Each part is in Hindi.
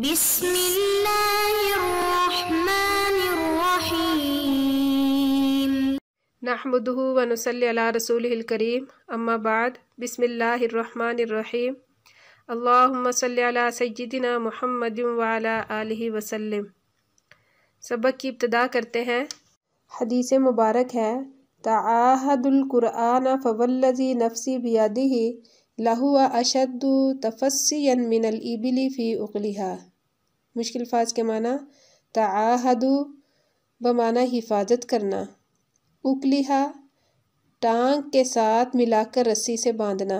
بسم الله الرحمن الرحيم نحمده ونصلي على رسوله الكريم أما بعد بسم الله الرحمن الرحيم اللهم صل على سيدنا محمد وعلى آله वसल्लम सबक की इब्तदा करते हैं हदीस मुबारक है तहदुल्कुरान फ़वल्लजी नफसी बियादी लहु अशद तफस्यन मिनल इबिली फ़ी उकलिहा मुश्किल फाज के माना तहदु बमाना हिफाजत करना उकलिहा टांग के साथ मिलाकर रस्सी से बांधना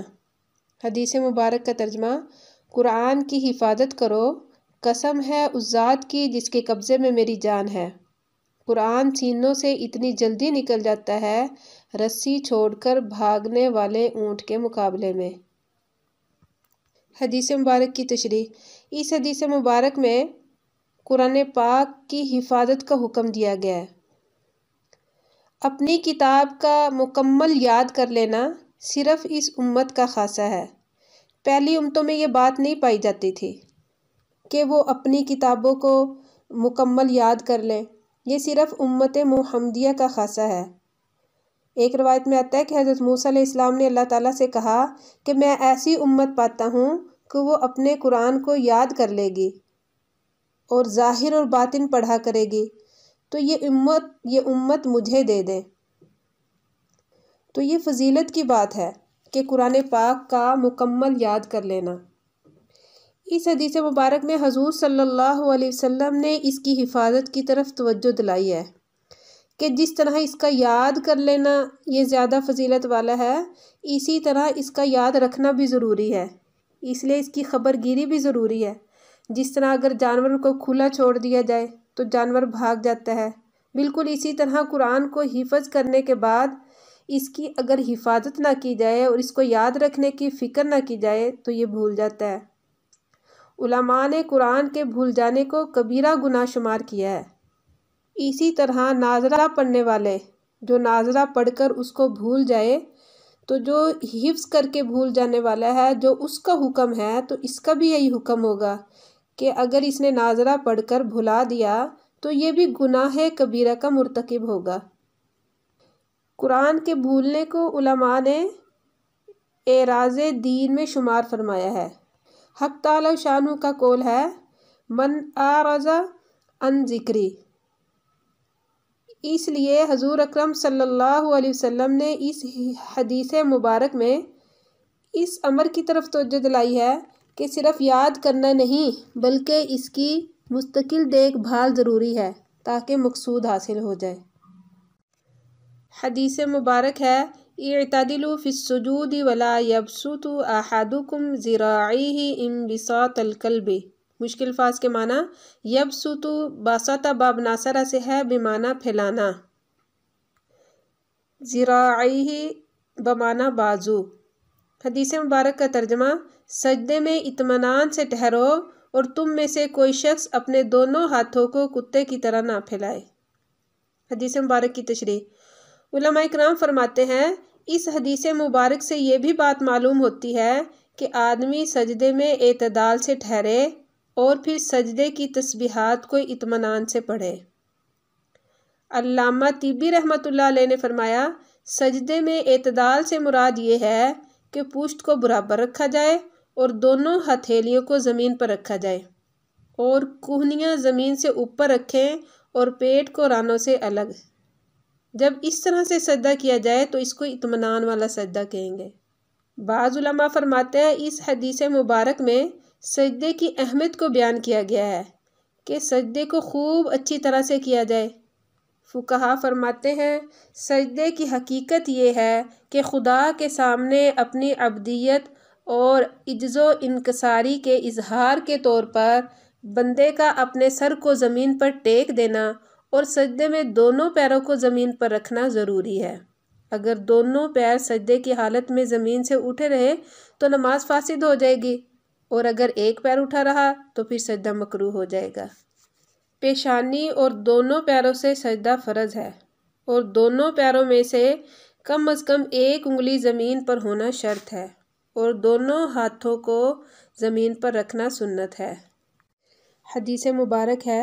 हदीस मुबारक का तर्जमा कुरान की हिफाजत करो कसम है उस ज़ात की जिसके कब्ज़े में मेरी जान है कुरान सीनों से इतनी जल्दी निकल जाता है रस्सी छोड़कर भागने वाले ऊँट के मुकाबले में हदीस मुबारक की तशरी इस हदीस मुबारक में कुरान पाक की हिफाजत का हुक्म दिया गया है अपनी किताब का मुकम्मल याद कर लेना सिर्फ़ इस उम्मत का खासा है पहली उम्मतों में ये बात नहीं पाई जाती थी कि वो अपनी किताबों को मुकम्मल याद कर लें यह सिर्फ़ उम्मत महमदिया का खासा है एक रवायत में आता है कि हज़रत मूसा इस्लाम ने अल्लाह ताला से कहा कि मैं ऐसी उम्मत पाता हूँ कि वो अपने कुरान को याद कर लेगी और ज़ाहिर और बातिन पढ़ा करेगी तो ये उम्मत ये उम्मत मुझे दे दें तो ये फजीलत की बात है कि कुरान पाक का मुकम्मल याद कर लेना इस हदीस मुबारक में हजूर सल्लल्लाहु अलैहि वसल्लम ने इसकी हिफाजत की तरफ तवज्जो दिलाई है कि जिस तरह इसका याद कर लेना ये ज़्यादा फजीलत वाला है इसी तरह इसका याद रखना भी ज़रूरी है इसलिए इसकी खबर गिरी भी ज़रूरी है जिस तरह अगर जानवर को खुला छोड़ दिया जाए तो जानवर भाग जाता है बिल्कुल इसी तरह कुरान को हिफज करने के बाद इसकी अगर हिफाजत ना की जाए और इसको याद रखने की फ़िक्र ना की जाए तो ये भूल जाता है उलमा ने कुरान के भूल जाने को कबीरा गुना शुमार किया है इसी तरह नाजरा पढ़ने वाले जो नाजरा पढ़कर उसको भूल जाए तो जो हिफ्स करके भूल जाने वाला है जो उसका हुक्म है तो इसका भी यही हुक्म होगा कि अगर इसने नाजरा पढ़कर भुला दिया तो ये भी गुनाह कबीरा का मरतकब होगा कुरान के भूलने को उलमा ने एराज दीन में शुमार फरमाया है हक ताल शानू का कौल है मन आ रज़ा अन जिक्री इसलिए हजूर अक्रम सल्लल्लाहु अलैहि वसल्लम ने इस हदीस मुबारक में इस अमर की तरफ तोजह दिलाई है कि सिर्फ याद करना नहीं बल्कि इसकी मुस्तकिल देखभाल ज़रूरी है ताकि मकसूद हासिल हो जाए हदीस मुबारक है इतदिल फ़िसजूद वला यबसुत अहादुकुम ज़रा इम बिसात अलकल्बी मुश्किल फाज के माना सुतु बासाता बाब नासरा से है बेमाना फैलाना ज़राई बमाना बाजू हदीस मुबारक का तर्जमा सजदे में इतमान से ठहरो और तुम में से कोई शख्स अपने दोनों हाथों को कुत्ते की तरह ना फैलाए हदीस मुबारक की तशरी कराम फरमाते हैं इस हदीस मुबारक से ये भी बात मालूम होती है कि आदमी सजदे में एतदाल से ठहरे और फिर सजदे की तस्बीहात को इतमान से पढ़े अल्लामा तिबी रहमत ने फरमाया सजदे में अतदाल से मुराद ये है कि पुष्ट को बराबर रखा जाए और दोनों हथेलियों को ज़मीन पर रखा जाए और कुहनियाँ ज़मीन से ऊपर रखें और पेट को रानों से अलग जब इस तरह से सजदा किया जाए तो इसको इतमान वाला सजदा कहेंगे बाज़ फरमाते हैं इस हदीस मुबारक में सजदे की अहमियत को बयान किया गया है कि सजदे को खूब अच्छी तरह से किया जाए फुकहा फरमाते हैं सजदे की हकीकत ये है कि खुदा के सामने अपनी अबदियत और इज्ज़ो इनकसारी के इजहार के तौर पर बंदे का अपने सर को ज़मीन पर टेक देना और सजदे में दोनों पैरों को ज़मीन पर रखना ज़रूरी है अगर दोनों पैर सजदे की हालत में ज़मीन से उठे रहे तो नमाज़ फासिद हो जाएगी और अगर एक पैर उठा रहा तो फिर सजदा मकरू हो जाएगा पेशानी और दोनों पैरों से सजदा फ़र्ज है और दोनों पैरों में से कम अज़ कम एक उंगली ज़मीन पर होना शर्त है और दोनों हाथों को ज़मीन पर रखना सुन्नत है हदीस मुबारक है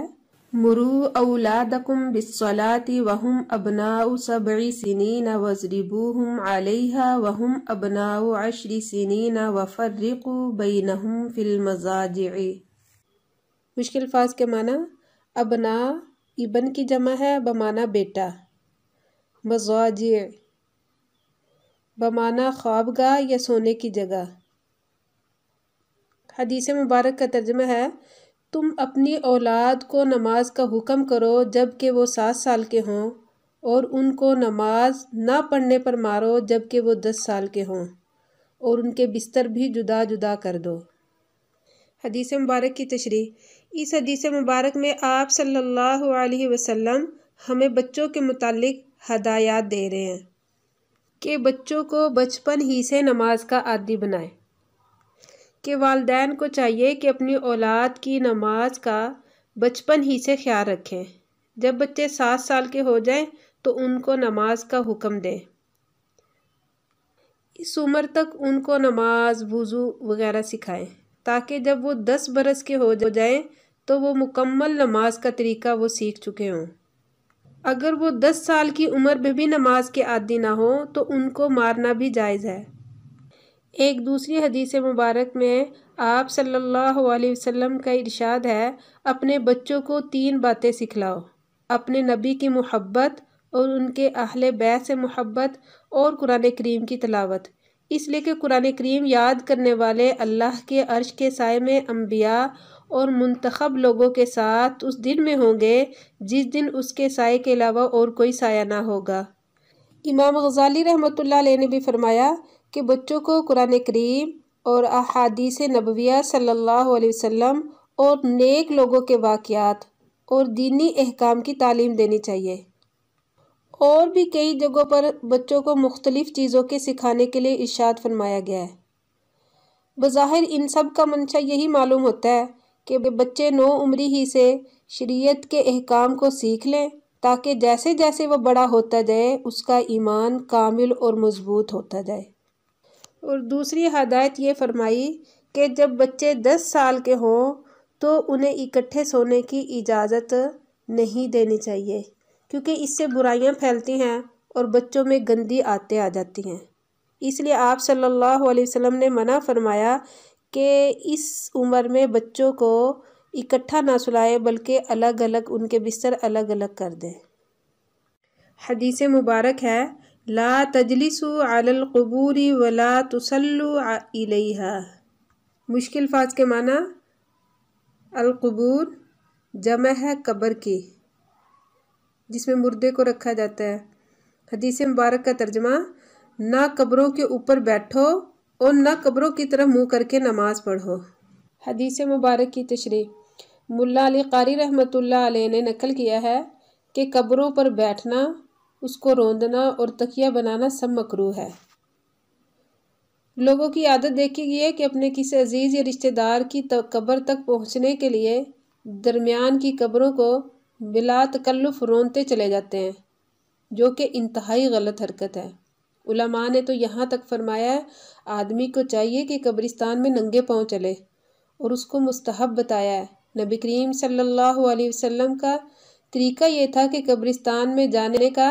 मुरु औलादकुम बिस्सलाति वहुम अबनाउ सब'i सिनीन वजरिबूहुम अलैहा वहुम अबनाउ अशरि सिनीन वफर्रिकु बैनहुम फिल मजाजि'i मुश्किल फाज के माना अबना इबन की जमा है बमाना बेटा मजाजि बमाना ख्वाबगा या सोने की जगह हदीस मुबारक का तर्जमा है तुम अपनी औलाद को नमाज का हुक्म करो जबकि वो सात साल के हों और उनको नमाज ना पढ़ने पर मारो जबकि वो दस साल के हों और उनके बिस्तर भी जुदा जुदा कर दो हदीस मुबारक की तशरी इस हदीस मुबारक में आप सल्लल्लाहु अलैहि वसल्लम हमें बच्चों के मुतालिक हदायत दे रहे हैं कि बच्चों को बचपन ही से नमाज का आदि बनाएं कि वालदेन को चाहिए कि अपनी औलाद की नमाज का बचपन ही से ख्याल रखें जब बच्चे सात साल के हो जाएं तो उनको नमाज का हुक्म दें इस उम्र तक उनको नमाज वज़ू वगैरह सिखाएं ताकि जब वो दस बरस के हो जाएं तो वो मुकम्मल नमाज का तरीका वो सीख चुके हों अगर वो दस साल की उम्र में भी नमाज के आदि ना हो तो उनको मारना भी जायज़ है एक दूसरी हदीस मुबारक में आप सल्लल्लाहु अलैहि वसल्लम का इरशाद है अपने बच्चों को तीन बातें सिखलाओ अपने नबी की मोहब्बत और उनके अहल बै से मोहब्बत और कुरान करीम की तलावत इसलिए कि कुरान करीम याद करने वाले अल्लाह के अर्श के साय में अम्बिया और मंतखब लोगों के साथ उस दिन में होंगे जिस दिन उसके साय के अलावा और कोई साया ना होगा इमाम गजाली रहमत ने भी फरमाया कि बच्चों को कुरान करीम और अहादीस नबविया सल्लल्लाहु अलैहि वसल्लम और नेक लोगों के वाक़ात और दीनी अहकाम की तालीम देनी चाहिए और भी कई जगहों पर बच्चों को मुख्तलिफ़ चीज़ों के सिखाने के लिए इशात फरमाया गया है बज़ाहिर इन सब का मंशा यही मालूम होता है कि बच्चे नौ उम्री ही से शरीयत के अहकाम को सीख लें ताकि जैसे जैसे वह बड़ा होता जाए उसका ईमान कामिल और मज़बूत होता जाए और दूसरी हदायत ये फरमाई कि जब बच्चे दस साल के हों तो उन्हें इकट्ठे सोने की इजाज़त नहीं देनी चाहिए क्योंकि इससे बुराइयां फैलती हैं और बच्चों में गंदी आते आ जाती हैं इसलिए आप सल्लल्लाहु अलैहि वसल्लम ने मना फरमाया कि इस उम्र में बच्चों को इकट्ठा ना सुलाए बल्कि अलग अलग उनके बिस्तर अलग अलग कर दें हदीस मुबारक है ला तजलिसु अलकबूरी वला तसल्लु मुश्किल फाज के माना अलकबूर जमा है कब्र की जिसमें मुर्दे को रखा जाता है हदीस मुबारक का तर्जमा ना कब्रों के ऊपर बैठो और ना कब्रों की तरफ मुंह करके नमाज़ पढ़ो हदीस मुबारक की तशरी मुल्ला अली कारी रहमतुल्लाह अलैह ने नकल किया है कि कब्रों पर बैठना उसको रोंदना और तकिया बनाना सब मकरू है लोगों की आदत देखी गई है कि अपने किसी अजीज़ या रिश्तेदार की कब्र तक पहुंचने के लिए दरमियान की कब्रों को बिला तकल्लुफ़ रोनते चले जाते हैं जो कि इंतहाई गलत हरकत है उलमा ने तो यहाँ तक फरमाया है आदमी को चाहिए कि कब्रिस्तान में नंगे पाँव चले और उसको मुस्तहब बताया है नबी करीम सल्लल्लाहु अलैहि वसल्लम का तरीका ये था कि कब्रिस्तान में जाने का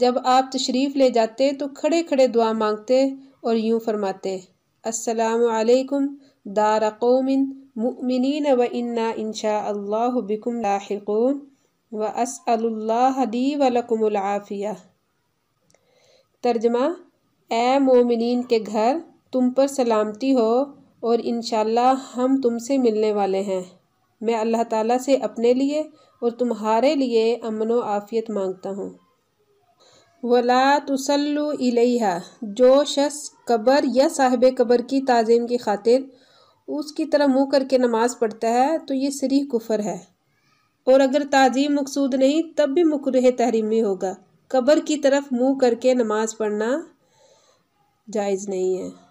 जब आप तशरीफ़ ले जाते तो खड़े खड़े दुआ मांगते और यूँ फरमाते असलकम दार कौमिन मुमिन व इन्ना इनशा अल्लाह बिकुम लाहिकून व असअल्लादी वलकुमलाफ़िया तर्जमा ए मोमिन के घर तुम पर सलामती हो और इन हम तुमसे मिलने वाले हैं मैं अल्लाह ताला से अपने लिए और तुम्हारे लिए अमन व आफ़ियत मांगता हूँ वला तसल्लु जो शख्स कबर या साहिब कबर की ताज़ीम की खातिर उसकी तरह मुँह करके नमाज़ पढ़ता है तो ये शरीह कुफर है और अगर ताज़ीम मकसूद नहीं तब भी मकरह तहरीमी होगा कबर की तरफ मुँह करके नमाज़ पढ़ना जायज़ नहीं है